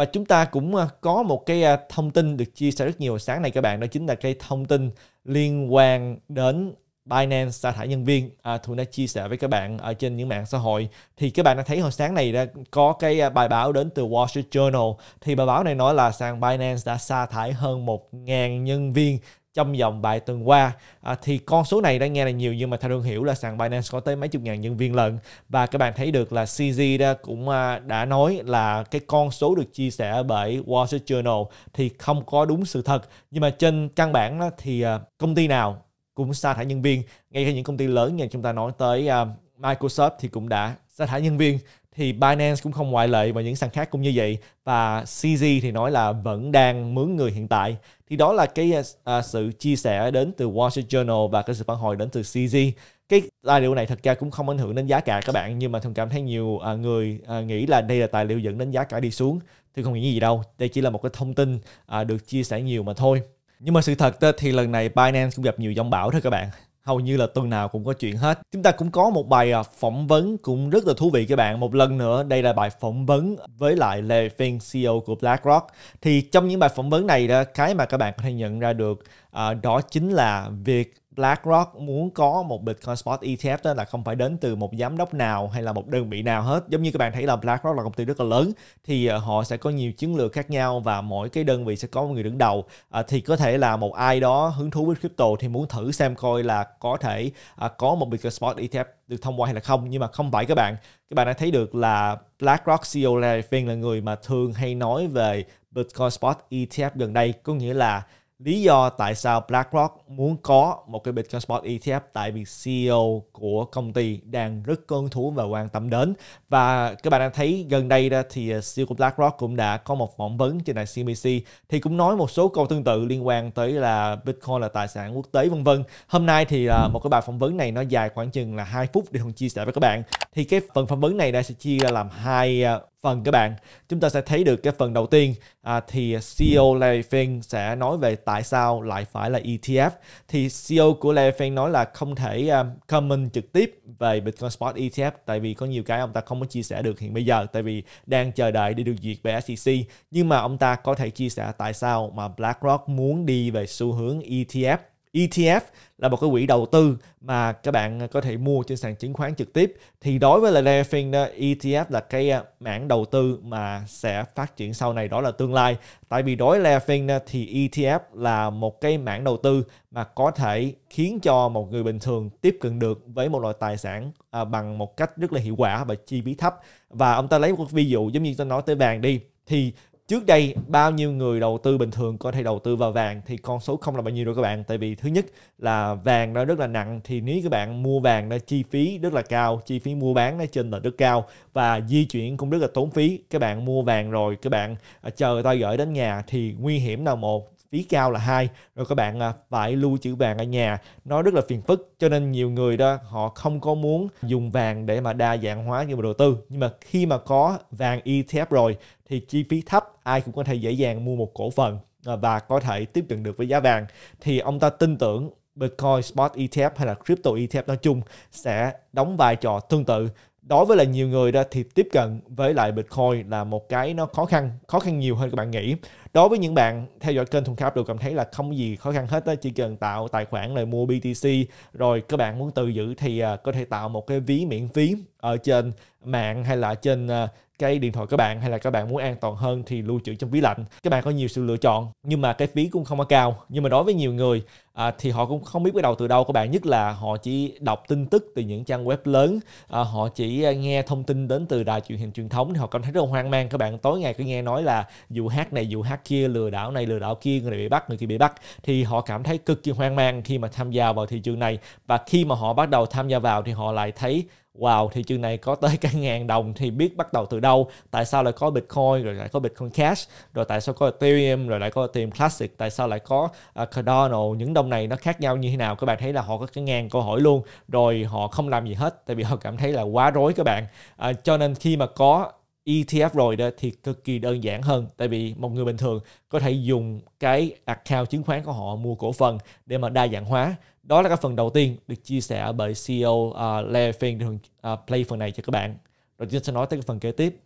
và chúng ta cũng à, có một cái à, thông tin được chia sẻ rất nhiều sáng nay các bạn đó chính là cái thông tin liên quan đến Binance sa thải nhân viên à, Thuận đã chia sẻ với các bạn ở trên những mạng xã hội thì các bạn đã thấy hồi sáng này đã có cái à, bài báo đến từ Wall Street Journal thì bài báo này nói là sàn Binance đã sa thải hơn 1.000 nhân viên trong dòng bài tuần qua à, thì con số này đã nghe là nhiều nhưng mà theo thương hiểu là sàn Binance có tới mấy chục ngàn nhân viên lận và các bạn thấy được là CZ đã cũng à, đã nói là cái con số được chia sẻ bởi Wall Street Journal thì không có đúng sự thật nhưng mà trên căn bản đó, thì à, công ty nào cũng sa thải nhân viên ngay cả những công ty lớn như chúng ta nói tới à, Microsoft thì cũng đã sa thải nhân viên thì Binance cũng không ngoại lệ và những sàn khác cũng như vậy và CZ thì nói là vẫn đang mướn người hiện tại thì đó là cái à, à, sự chia sẻ đến từ Wall Street Journal và cái sự phản hồi đến từ CZ cái tài liệu này thật ra cũng không ảnh hưởng đến giá cả các bạn nhưng mà thường cảm thấy nhiều à, người à, nghĩ là đây là tài liệu dẫn đến giá cả đi xuống thì không nghĩ gì đâu đây chỉ là một cái thông tin à, được chia sẻ nhiều mà thôi nhưng mà sự thật thì lần này Binance cũng gặp nhiều dòng bão thôi các bạn hầu như là tuần nào cũng có chuyện hết. Chúng ta cũng có một bài à, phỏng vấn cũng rất là thú vị các bạn. Một lần nữa, đây là bài phỏng vấn với lại Lê Phiên, CEO của BlackRock. Thì trong những bài phỏng vấn này đó, cái mà các bạn có thể nhận ra được à, đó chính là việc BlackRock muốn có một Bitcoin Spot ETF đó là không phải đến từ một giám đốc nào hay là một đơn vị nào hết. Giống như các bạn thấy là BlackRock là công ty rất là lớn thì ờ, họ sẽ có nhiều chiến lược khác nhau và mỗi cái đơn vị sẽ có một người đứng đầu. À, thì có thể là một ai đó hứng thú với crypto thì muốn thử xem coi là có thể à, có một Bitcoin Spot ETF được thông qua hay là không. Nhưng mà không phải các bạn. Các bạn đã thấy được là BlackRock CEO Larry Fink là người mà thường hay nói về Bitcoin Spot ETF gần đây. Có nghĩa là lý do tại sao BlackRock muốn có một cái Bitcoin Spot ETF tại vì CEO của công ty đang rất cơn thú và quan tâm đến và các bạn đang thấy gần đây đó thì CEO của BlackRock cũng đã có một phỏng vấn trên đài CNBC thì cũng nói một số câu tương tự liên quan tới là Bitcoin là tài sản quốc tế vân vân hôm nay thì à, một cái bài phỏng vấn này nó dài khoảng chừng là 2 phút để Hùng chia sẻ với các bạn thì cái phần phỏng vấn này đã sẽ chia làm hai à, phần các bạn chúng ta sẽ thấy được cái phần đầu tiên à, thì CEO Larry Fink sẽ nói về tại sao lại phải là ETF thì CEO của Larry Fink nói là không thể um, comment trực tiếp về Bitcoin Spot ETF tại vì có nhiều cái ông ta không có chia sẻ được hiện bây giờ tại vì đang chờ đợi để được duyệt bởi SEC nhưng mà ông ta có thể chia sẻ tại sao mà BlackRock muốn đi về xu hướng ETF ETF là một cái quỹ đầu tư mà các bạn có thể mua trên sàn chứng khoán trực tiếp thì đối với là Lefin ETF là cái à, mảng đầu tư mà sẽ phát triển sau này đó là tương lai tại vì đối với Lefin thì ETF là một cái mảng đầu tư mà có thể khiến cho một người bình thường tiếp cận được với một loại tài sản à, bằng một cách rất là hiệu quả và chi phí thấp và ông ta lấy một ví dụ giống như ta nói tới vàng đi thì trước đây bao nhiêu người đầu tư bình thường có thể đầu tư vào vàng thì con số không là bao nhiêu đâu các bạn tại vì thứ nhất là vàng nó rất là nặng thì nếu các bạn mua vàng nó chi phí rất là cao chi phí mua bán nó trên là rất cao và di chuyển cũng rất là tốn phí các bạn mua vàng rồi các bạn à, chờ người ta gửi đến nhà thì nguy hiểm là một phí cao là hai rồi các bạn à, phải lưu trữ vàng ở nhà nó rất là phiền phức cho nên nhiều người đó họ không có muốn dùng vàng để mà đa dạng hóa như mà đầu tư nhưng mà khi mà có vàng ETF rồi thì chi phí thấp ai cũng có thể dễ dàng mua một cổ phần à, và có thể tiếp cận được với giá vàng thì ông ta tin tưởng Bitcoin Spot ETF hay là Crypto ETF nói chung sẽ đóng vai trò tương tự đối với là nhiều người đó thì tiếp cận với lại Bitcoin là một cái nó khó khăn khó khăn nhiều hơn các bạn nghĩ đối với những bạn theo dõi kênh thùng khắp đều cảm thấy là không gì khó khăn hết đó. chỉ cần tạo tài khoản rồi mua BTC rồi các bạn muốn tự giữ thì à, có thể tạo một cái ví miễn phí ở trên mạng hay là trên à, cái điện thoại các bạn hay là các bạn muốn an toàn hơn thì lưu trữ trong ví lạnh các bạn có nhiều sự lựa chọn nhưng mà cái phí cũng không có cao nhưng mà đối với nhiều người à, thì họ cũng không biết bắt đầu từ đâu các bạn nhất là họ chỉ đọc tin tức từ những trang web lớn à, họ chỉ à, nghe thông tin đến từ đài truyền hình truyền thống thì họ cảm thấy rất là hoang mang các bạn tối ngày cứ nghe nói là vụ hát này vụ hát kia lừa đảo này lừa đảo kia người này bị bắt người kia bị bắt thì họ cảm thấy cực kỳ hoang mang khi mà tham gia vào thị trường này và khi mà họ bắt đầu tham gia vào thì họ lại thấy wow thị trường này có tới cả ngàn đồng thì biết bắt đầu từ đâu tại sao lại có bitcoin rồi lại có bitcoin cash rồi tại sao có ethereum rồi lại có ethereum classic tại sao lại có uh, cardano những đồng này nó khác nhau như thế nào các bạn thấy là họ có cái ngàn câu hỏi luôn rồi họ không làm gì hết tại vì họ cảm thấy là quá rối các bạn uh, cho nên khi mà có ETF rồi đó thì cực kỳ đơn giản hơn tại vì một người bình thường có thể dùng cái account chứng khoán của họ mua cổ phần để mà đa dạng hóa đó là cái phần đầu tiên được chia sẻ bởi CEO uh, à, Larry Fink uh, play phần này cho các bạn rồi chúng ta sẽ nói tới cái phần kế tiếp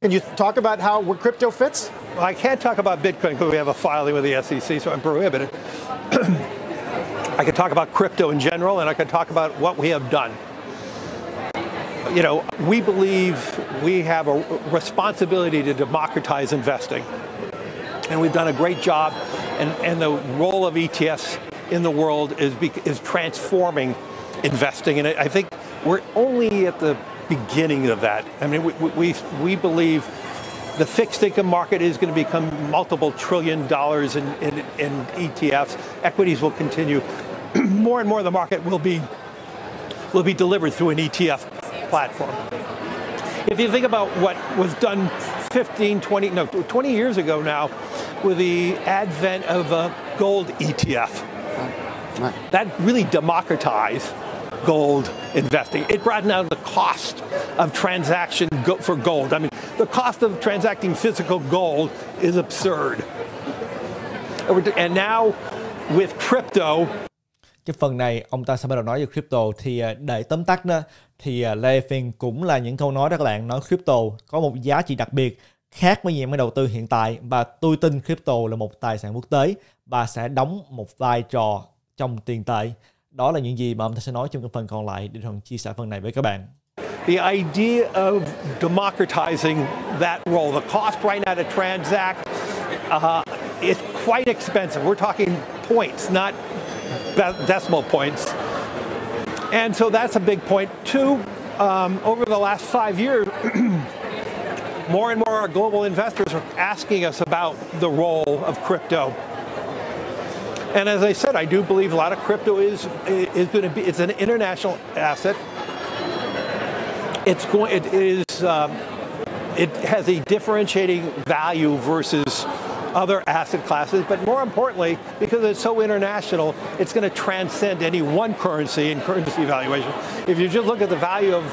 Can you talk about how crypto fits? Well, I can't talk about Bitcoin because we have a filing with the SEC, so I'm prohibited. I could talk about crypto in general, and I could talk about what we have done. you know, we believe we have a responsibility to democratize investing. And we've done a great job, and, and the role of ETFs in the world is, is transforming investing. And I think we're only at the beginning of that. I mean, we, we, we believe the fixed income market is going to become multiple trillion dollars in, in, in ETFs. Equities will continue. more and more of the market will be will be delivered through an ETF platform. If you think about what was done 15, 20, no, 20 years ago now with the advent of a gold ETF, that really democratized gold investing. It brought down the cost of transaction for gold. I mean, the cost of transacting physical gold is absurd. And now with crypto, cái phần này ông ta sẽ bắt đầu nói về crypto thì à, để tóm tắt đó thì à, Larry Fink cũng là những câu nói đó các bạn nói crypto có một giá trị đặc biệt khác với những cái đầu tư hiện tại và tôi tin crypto là một tài sản quốc tế và sẽ đóng một vai trò trong tiền tệ đó là những gì mà ông ta sẽ nói trong cái phần còn lại để thằng chia sẻ phần này với các bạn the idea of democratizing that role. The cost right now to transact uh, is quite expensive. We're talking points, not decimal points. And so that's a big point. Two, um, over the last five years, more and more our global investors are asking us about the role of crypto. And as I said, I do believe a lot of crypto is is going to be it's an international asset. It's going it is um, it has a differentiating value versus other asset classes, but more importantly, because it's so international, it's going to transcend any one currency in currency valuation. If you just look at the value of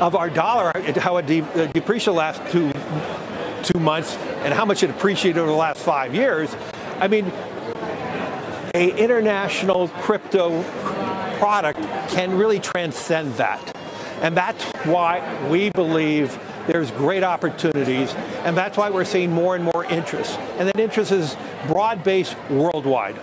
of our dollar, how it de- uh, depreciated last two two months, and how much it appreciated over the last five years, I mean, a international crypto product can really transcend that. And that's why we believe there's great opportunities, and that's why we're seeing more and more interest. And that interest is broad-based worldwide.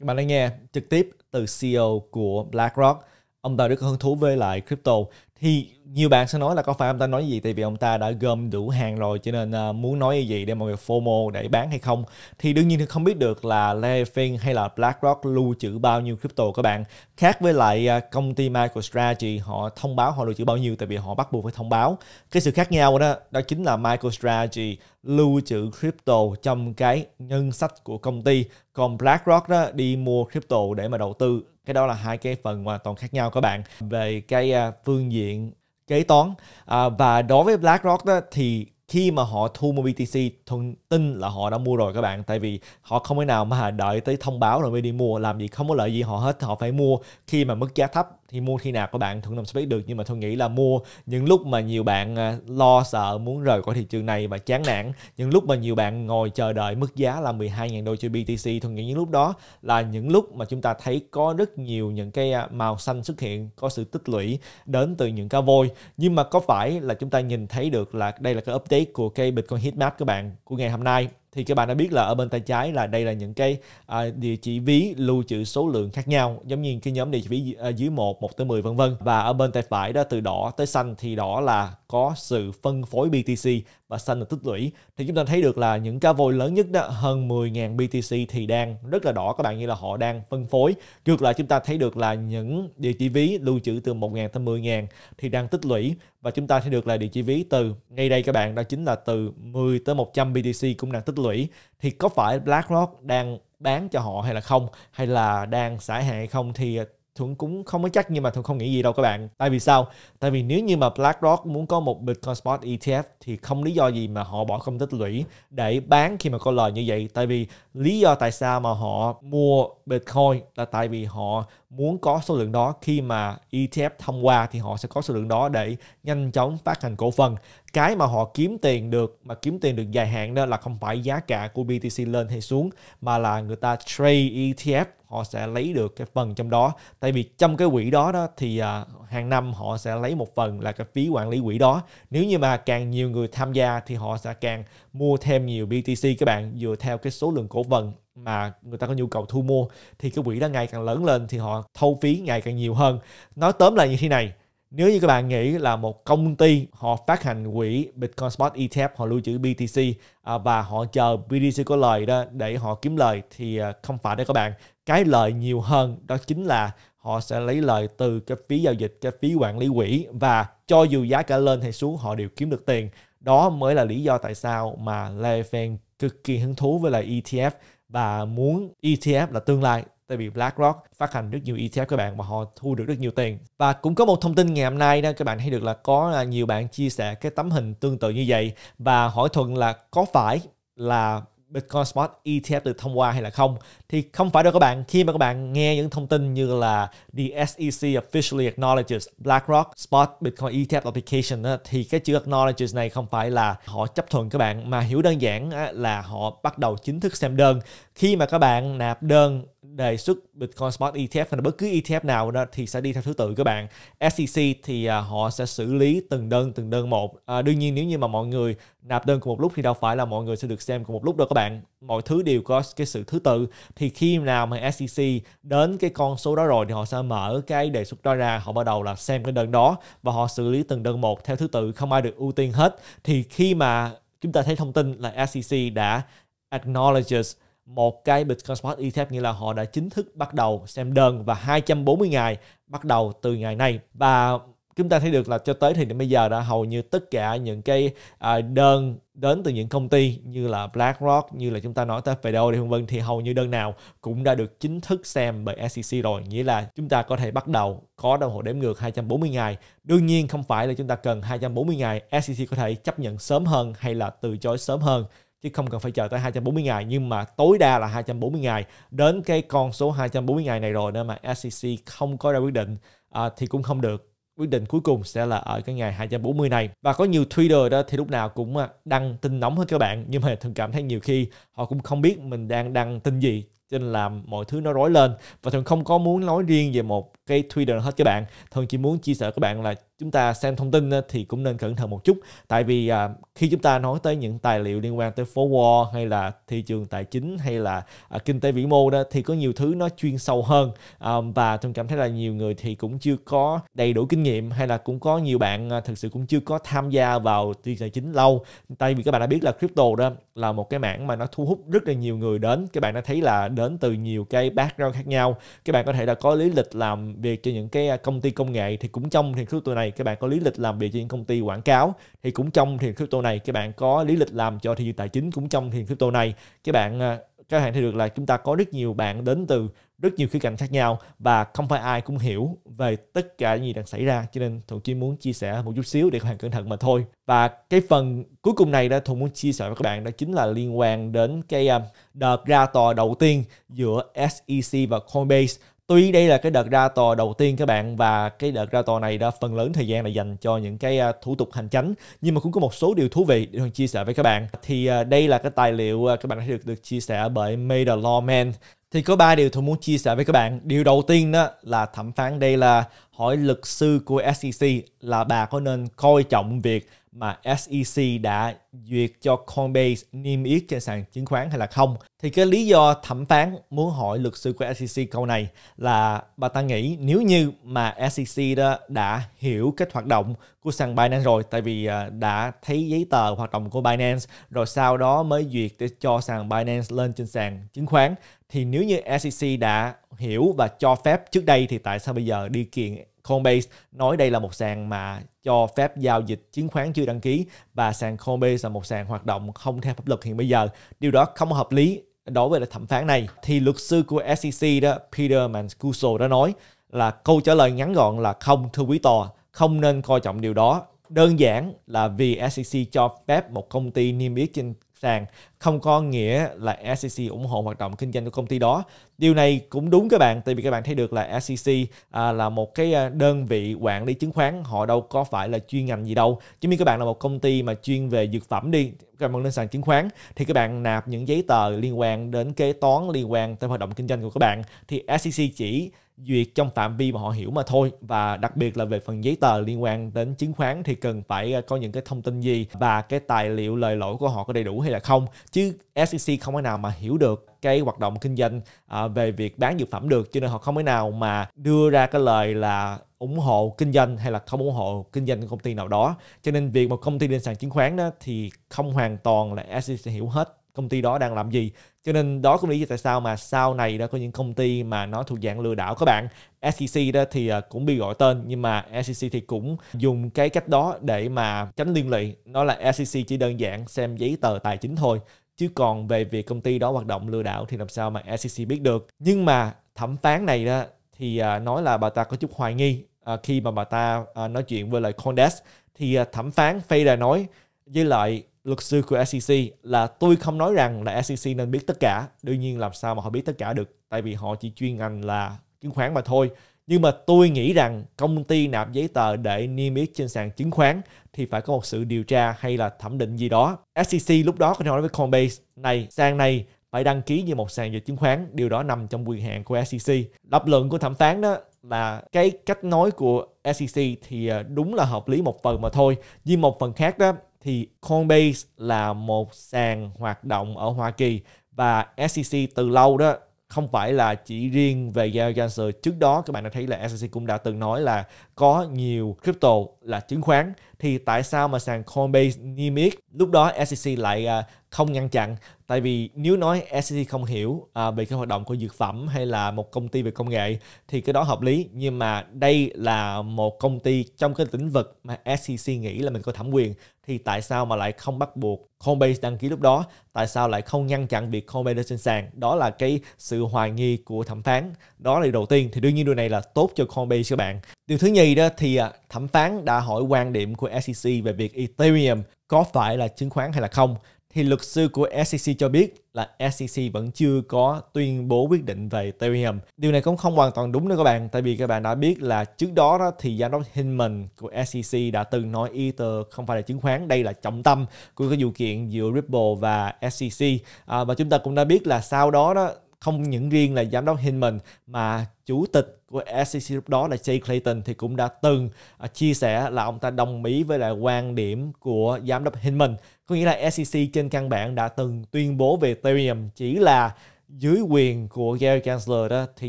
Bạn đã nghe trực tiếp từ CEO của BlackRock. Ông ta rất hứng thú với lại crypto thì nhiều bạn sẽ nói là có phải ông ta nói gì tại vì ông ta đã gom đủ hàng rồi cho nên uh, muốn nói gì để mọi người FOMO để bán hay không thì đương nhiên thì không biết được là Levin hay là BlackRock lưu trữ bao nhiêu crypto các bạn khác với lại uh, công ty MicroStrategy họ thông báo họ lưu trữ bao nhiêu tại vì họ bắt buộc phải thông báo cái sự khác nhau đó đó chính là MicroStrategy lưu trữ crypto trong cái ngân sách của công ty còn BlackRock đó đi mua crypto để mà đầu tư cái đó là hai cái phần hoàn toàn khác nhau các bạn về cái à, phương diện kế toán à, và đối với BlackRock đó thì khi mà họ thu mua BTC thông tin là họ đã mua rồi các bạn tại vì họ không thể nào mà đợi tới thông báo rồi mới đi mua làm gì không có lợi gì họ hết họ phải mua khi mà mức giá thấp thì mua khi nào các bạn thưởng nằm biết được nhưng mà tôi nghĩ là mua những lúc mà nhiều bạn à, lo sợ muốn rời khỏi thị trường này và chán nản những lúc mà nhiều bạn ngồi chờ đợi mức giá là 12.000 đô cho BTC tôi nghĩ những lúc đó là những lúc mà chúng ta thấy có rất nhiều những cái à, màu xanh xuất hiện có sự tích lũy đến từ những cá vôi nhưng mà có phải là chúng ta nhìn thấy được là đây là cái update của cây Bitcoin heatmap các bạn của ngày hôm nay thì các bạn đã biết là ở bên tay trái là đây là những cái à, địa chỉ ví lưu trữ số lượng khác nhau giống như cái nhóm địa chỉ ví à, dưới 1, 1 tới 10 vân vân và ở bên tay phải đó từ đỏ tới xanh thì đỏ là có sự phân phối BTC và xanh được tích lũy thì chúng ta thấy được là những cá voi lớn nhất đó hơn 10.000 BTC thì đang rất là đỏ các bạn như là họ đang phân phối ngược lại chúng ta thấy được là những địa chỉ ví lưu trữ từ 1.000 tới 10.000 thì đang tích lũy và chúng ta thấy được là địa chỉ ví từ ngay đây các bạn đó chính là từ 10 tới 100 BTC cũng đang tích lũy thì có phải BlackRock đang bán cho họ hay là không hay là đang xả hạn hay không thì Thuận cũng không có chắc nhưng mà Thuận không nghĩ gì đâu các bạn. Tại vì sao? Tại vì nếu như mà BlackRock muốn có một Bitcoin Spot ETF thì không lý do gì mà họ bỏ công tích lũy để bán khi mà có lời như vậy. Tại vì lý do tại sao mà họ mua Bitcoin là tại vì họ muốn có số lượng đó khi mà ETF thông qua thì họ sẽ có số lượng đó để nhanh chóng phát hành cổ phần. Cái mà họ kiếm tiền được mà kiếm tiền được dài hạn đó là không phải giá cả của BTC lên hay xuống mà là người ta trade ETF họ sẽ lấy được cái phần trong đó tại vì trong cái quỹ đó đó thì à, hàng năm họ sẽ lấy một phần là cái phí quản lý quỹ đó nếu như mà càng nhiều người tham gia thì họ sẽ càng mua thêm nhiều BTC các bạn dựa theo cái số lượng cổ phần mà người ta có nhu cầu thu mua thì cái quỹ đó ngày càng lớn lên thì họ thâu phí ngày càng nhiều hơn nói tóm lại như thế này nếu như các bạn nghĩ là một công ty họ phát hành quỹ Bitcoin Spot ETF họ lưu trữ BTC à, và họ chờ BTC có lời đó để họ kiếm lời thì à, không phải đấy các bạn cái lợi nhiều hơn đó chính là họ sẽ lấy lời từ cái phí giao dịch cái phí quản lý quỹ và cho dù giá cả lên hay xuống họ đều kiếm được tiền đó mới là lý do tại sao mà Lefeng cực kỳ hứng thú với lại ETF và muốn ETF là tương lai tại vì BlackRock phát hành rất nhiều ETF các bạn mà họ thu được rất nhiều tiền và cũng có một thông tin ngày hôm nay đó các bạn thấy được là có à, nhiều bạn chia sẻ cái tấm hình tương tự như vậy và hỏi thuận là có phải là Bitcoin Spot ETF được thông qua hay là không thì không phải đâu các bạn khi mà các bạn nghe những thông tin như là the SEC officially acknowledges BlackRock Spot Bitcoin ETF application đó, thì cái chữ acknowledges này không phải là họ chấp thuận các bạn mà hiểu đơn giản là họ bắt đầu chính thức xem đơn khi mà các bạn nạp đơn đề xuất Bitcoin Spot ETF hay là bất cứ ETF nào đó thì sẽ đi theo thứ tự các bạn. SEC thì à, họ sẽ xử lý từng đơn từng đơn một. À, đương nhiên nếu như mà mọi người nạp đơn cùng một lúc thì đâu phải là mọi người sẽ được xem cùng một lúc đâu các bạn. Mọi thứ đều có cái sự thứ tự. Thì khi nào mà SEC đến cái con số đó rồi thì họ sẽ mở cái đề xuất đó ra, họ bắt đầu là xem cái đơn đó và họ xử lý từng đơn một theo thứ tự, không ai được ưu tiên hết. Thì khi mà chúng ta thấy thông tin là SEC đã acknowledges một cái Bitcoin ETF nghĩa là họ đã chính thức bắt đầu xem đơn và 240 ngày bắt đầu từ ngày nay và chúng ta thấy được là cho tới thì đến bây giờ đã hầu như tất cả những cái à, đơn đến từ những công ty như là BlackRock như là chúng ta nói tới FPDO đi vân vân thì hầu như đơn nào cũng đã được chính thức xem bởi SEC rồi nghĩa là chúng ta có thể bắt đầu có đồng hồ đếm ngược 240 ngày đương nhiên không phải là chúng ta cần 240 ngày SEC có thể chấp nhận sớm hơn hay là từ chối sớm hơn chứ không cần phải chờ tới 240 ngày nhưng mà tối đa là 240 ngày đến cái con số 240 ngày này rồi nên mà SEC không có ra quyết định à, thì cũng không được quyết định cuối cùng sẽ là ở cái ngày 240 này và có nhiều trader đó thì lúc nào cũng à, đăng tin nóng hết các bạn nhưng mà thường cảm thấy nhiều khi họ cũng không biết mình đang đăng tin gì cho nên làm mọi thứ nó rối lên và thường không có muốn nói riêng về một cái Twitter hết các bạn Thân chỉ muốn chia sẻ các bạn là chúng ta xem thông tin thì cũng nên cẩn thận một chút tại vì à, khi chúng ta nói tới những tài liệu liên quan tới phố Wall hay là thị trường tài chính hay là à, kinh tế vĩ mô đó thì có nhiều thứ nó chuyên sâu hơn à, và tôi cảm thấy là nhiều người thì cũng chưa có đầy đủ kinh nghiệm hay là cũng có nhiều bạn à, thực sự cũng chưa có tham gia vào thị tài chính lâu tại vì các bạn đã biết là crypto đó là một cái mảng mà nó thu hút rất là nhiều người đến các bạn đã thấy là đến từ nhiều cái background khác nhau các bạn có thể là có lý lịch làm việc cho những cái à, công ty công nghệ thì cũng trong thiền crypto này các bạn có lý lịch làm việc cho những công ty quảng cáo thì cũng trong thiền crypto này các bạn có lý lịch làm cho thị tài chính cũng trong thiền crypto này các bạn à, các bạn thấy được là chúng ta có rất nhiều bạn đến từ rất nhiều khía cạnh khác nhau và không phải ai cũng hiểu về tất cả những gì đang xảy ra cho nên thuận chỉ muốn chia sẻ một chút xíu để các bạn cẩn thận mà thôi và cái phần cuối cùng này đó thuận muốn chia sẻ với các bạn đó chính là liên quan đến cái à, đợt ra tòa đầu tiên giữa SEC và Coinbase Tuy đây là cái đợt ra tòa đầu tiên các bạn và cái đợt ra tòa này đã phần lớn thời gian là dành cho những cái à, thủ tục hành chính nhưng mà cũng có một số điều thú vị để hoàng chia sẻ với các bạn. Thì à, đây là cái tài liệu à, các bạn đã được được chia sẻ bởi Made a Lawman thì có ba điều tôi muốn chia sẻ với các bạn. Điều đầu tiên đó là thẩm phán đây là hỏi luật sư của SEC là bà có nên coi trọng việc mà SEC đã duyệt cho Coinbase niêm yết trên sàn chứng khoán hay là không. Thì cái lý do thẩm phán muốn hỏi luật sư của SEC câu này là bà ta nghĩ nếu như mà SEC đó đã hiểu cách hoạt động của sàn Binance rồi tại vì à, đã thấy giấy tờ hoạt động của Binance rồi sau đó mới duyệt để cho sàn Binance lên trên sàn chứng khoán thì nếu như SEC đã hiểu và cho phép trước đây thì tại sao bây giờ đi kiện Coinbase nói đây là một sàn mà cho phép giao dịch chứng khoán chưa đăng ký và sàn Coinbase là một sàn hoạt động không theo pháp luật hiện bây giờ. Điều đó không hợp lý đối với thẩm phán này. Thì luật sư của SEC đó Peter Mancuso đã nói là câu trả lời ngắn gọn là không thưa quý tòa, không nên coi trọng điều đó. Đơn giản là vì SEC cho phép một công ty niêm yết trên sàn không có nghĩa là SEC ủng hộ hoạt động kinh doanh của công ty đó. Điều này cũng đúng các bạn, tại vì các bạn thấy được là SEC à, là một cái à, đơn vị quản lý chứng khoán, họ đâu có phải là chuyên ngành gì đâu. Chứ như các bạn là một công ty mà chuyên về dược phẩm đi, các bạn lên sàn chứng khoán thì các bạn nạp những giấy tờ liên quan đến kế toán, liên quan tới hoạt động kinh doanh của các bạn thì SEC chỉ duyệt trong phạm vi mà họ hiểu mà thôi và đặc biệt là về phần giấy tờ liên quan đến chứng khoán thì cần phải à, có những cái thông tin gì và cái tài liệu lời lỗi của họ có đầy đủ hay là không chứ SEC không có nào mà hiểu được cái hoạt động kinh doanh à, về việc bán dược phẩm được cho nên họ không có nào mà đưa ra cái lời là ủng hộ kinh doanh hay là không ủng hộ kinh doanh công ty nào đó cho nên việc một công ty lên sàn chứng khoán đó thì không hoàn toàn là SEC hiểu hết công ty đó đang làm gì cho nên đó cũng lý do tại sao mà sau này đã có những công ty mà nó thuộc dạng lừa đảo các bạn SEC đó thì à, cũng bị gọi tên nhưng mà SEC thì cũng dùng cái cách đó để mà tránh liên lụy nó là SEC chỉ đơn giản xem giấy tờ tài chính thôi chứ còn về việc công ty đó hoạt động lừa đảo thì làm sao mà SEC biết được nhưng mà thẩm phán này đó thì à, nói là bà ta có chút hoài nghi à, khi mà bà ta nói chuyện với lại Condes thì thẩm phán Fader nói với lại luật sư của SEC là tôi không nói rằng là SEC nên biết tất cả. Đương nhiên làm sao mà họ biết tất cả được tại vì họ chỉ chuyên ngành là chứng khoán mà thôi. Nhưng mà tôi nghĩ rằng công ty nạp giấy tờ để niêm yết trên sàn chứng khoán thì phải có một sự điều tra hay là thẩm định gì đó. SEC lúc đó có nói với Coinbase này, sàn này phải đăng ký như một sàn về chứng khoán, điều đó nằm trong quyền hạn của SEC. Lập luận của thẩm phán đó là cái cách nói của SEC thì ờ, đúng là hợp lý một phần mà thôi, nhưng một phần khác đó thì Coinbase là một sàn hoạt động ở Hoa Kỳ và SEC từ lâu đó không phải là chỉ riêng về giao dịch trước đó các bạn đã thấy là SEC cũng đã từng nói là có nhiều crypto là chứng khoán thì tại sao mà sàn Coinbase niêm yết lúc đó SEC lại à, không ngăn chặn tại vì nếu nói SEC không hiểu à, về cái hoạt động của dược phẩm hay là một công ty về công nghệ thì cái đó hợp lý nhưng mà đây là một công ty trong cái lĩnh vực mà SEC nghĩ là mình có thẩm quyền thì tại sao mà lại không bắt buộc Coinbase đăng ký lúc đó tại sao lại không ngăn chặn việc Coinbase lên trên sàn đó là cái sự hoài nghi của thẩm phán đó là điều đầu tiên thì đương nhiên điều này là tốt cho Coinbase các bạn điều thứ nhì đó thì à, thẩm phán đã hỏi quan điểm của SEC về việc Ethereum có phải là chứng khoán hay là không thì luật sư của SEC cho biết là SEC vẫn chưa có tuyên bố quyết định về Ethereum. Điều này cũng không hoàn toàn đúng nữa các bạn, tại vì các bạn đã biết là trước đó, đó thì giám đốc Hinman của SEC đã từng nói Ether không phải là chứng khoán, đây là trọng tâm của cái vụ kiện giữa Ripple và SEC. À, và chúng ta cũng đã biết là sau đó đó không những riêng là giám đốc Hinman mà chủ tịch của SEC lúc đó là Jay Clayton thì cũng đã từng à, chia sẻ là ông ta đồng ý với lại quan điểm của giám đốc Hinman có nghĩa là SEC trên căn bản đã từng tuyên bố về Ethereum chỉ là dưới quyền của Gary Gensler đó thì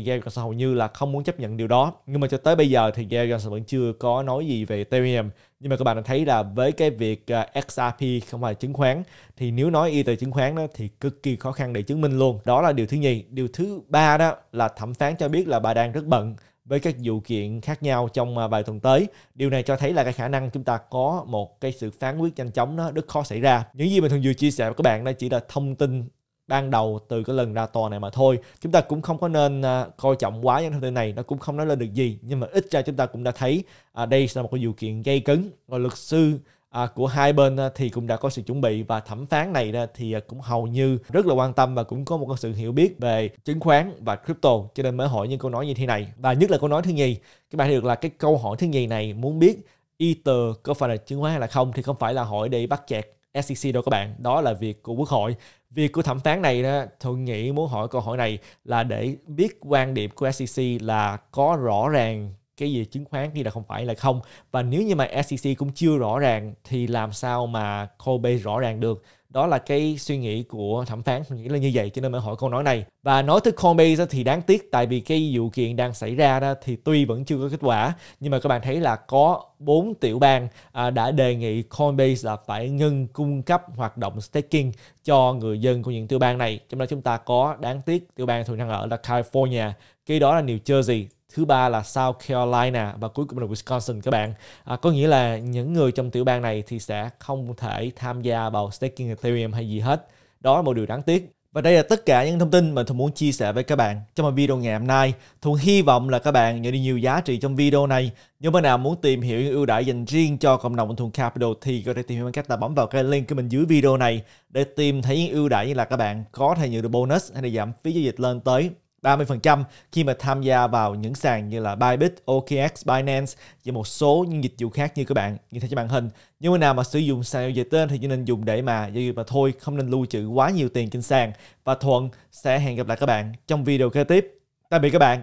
Gary Gensler hầu như là không muốn chấp nhận điều đó nhưng mà cho tới bây giờ thì Gary Gensler vẫn chưa có nói gì về Ethereum nhưng mà các bạn đã thấy là với cái việc à, XRP không phải chứng khoán thì nếu nói y từ chứng khoán đó thì cực kỳ khó khăn để chứng minh luôn đó là điều thứ nhì điều thứ ba đó là thẩm phán cho biết là bà đang rất bận với các vụ kiện khác nhau trong à, vài tuần tới. Điều này cho thấy là cái khả năng chúng ta có một cái sự phán quyết nhanh chóng nó rất khó xảy ra. Những gì mình thường vừa chia sẻ với các bạn đây chỉ là thông tin ban đầu từ cái lần ra tòa này mà thôi chúng ta cũng không có nên à, coi trọng quá những thông tin này nó cũng không nói lên được gì nhưng mà ít ra chúng ta cũng đã thấy uh, đây là một cái vụ kiện gây cấn rồi luật sư à, của hai bên à, thì cũng đã có sự chuẩn bị và thẩm phán này thì à, cũng hầu như rất là quan tâm và cũng có một sự hiểu biết về chứng khoán và crypto cho nên mới hỏi những câu nói như thế này và nhất là câu nói thứ nhì các bạn thấy được là cái câu hỏi thứ nhì này muốn biết Ether có phải là chứng khoán hay là không thì không phải là hỏi để bắt chẹt SEC đâu các bạn đó là việc của quốc hội việc của thẩm phán này đó, thường nghĩ muốn hỏi câu hỏi này là để biết quan điểm của SEC là có rõ ràng cái gì chứng khoán khi là không phải là không và nếu như mà SEC cũng chưa rõ ràng thì làm sao mà Kobe rõ ràng được đó là cái suy nghĩ của thẩm phán mình nghĩ là như vậy cho nên mới hỏi câu nói này và nói tới Comey thì đáng tiếc tại vì cái vụ kiện đang xảy ra đó thì tuy vẫn chưa có kết quả nhưng mà các bạn thấy là có bốn tiểu bang à, đã đề nghị Coinbase là phải ngừng cung cấp hoạt động staking cho người dân của những tiểu bang này trong đó chúng ta có đáng tiếc tiểu bang thường đang ở là California cái đó là New Jersey thứ ba là South Carolina và cuối cùng là Wisconsin các bạn à, có nghĩa là những người trong tiểu bang này thì sẽ không thể tham gia vào staking Ethereum hay gì hết đó là một điều đáng tiếc và đây là tất cả những thông tin mà Thuận muốn chia sẻ với các bạn trong một video ngày hôm nay. Thuận hy vọng là các bạn nhận được nhiều giá trị trong video này. Nếu bạn nào muốn tìm hiểu những ưu đãi dành riêng cho cộng đồng Thuận Capital thì có thể tìm hiểu bằng cách là bấm vào cái link của mình dưới video này để tìm thấy những ưu đãi như là các bạn có thể nhận được bonus hay là giảm phí giao dịch lên tới 30% khi mà tham gia vào những sàn như là Bybit, OKX, Binance và một số những dịch vụ khác như các bạn nhìn thấy trên màn hình. Nhưng mà nào mà sử dụng sàn giao dịch tên thì chỉ nên dùng để mà giao dịch mà thôi, không nên lưu trữ quá nhiều tiền trên sàn. Và Thuận sẽ hẹn gặp lại các bạn trong video kế tiếp. Tạm biệt các bạn.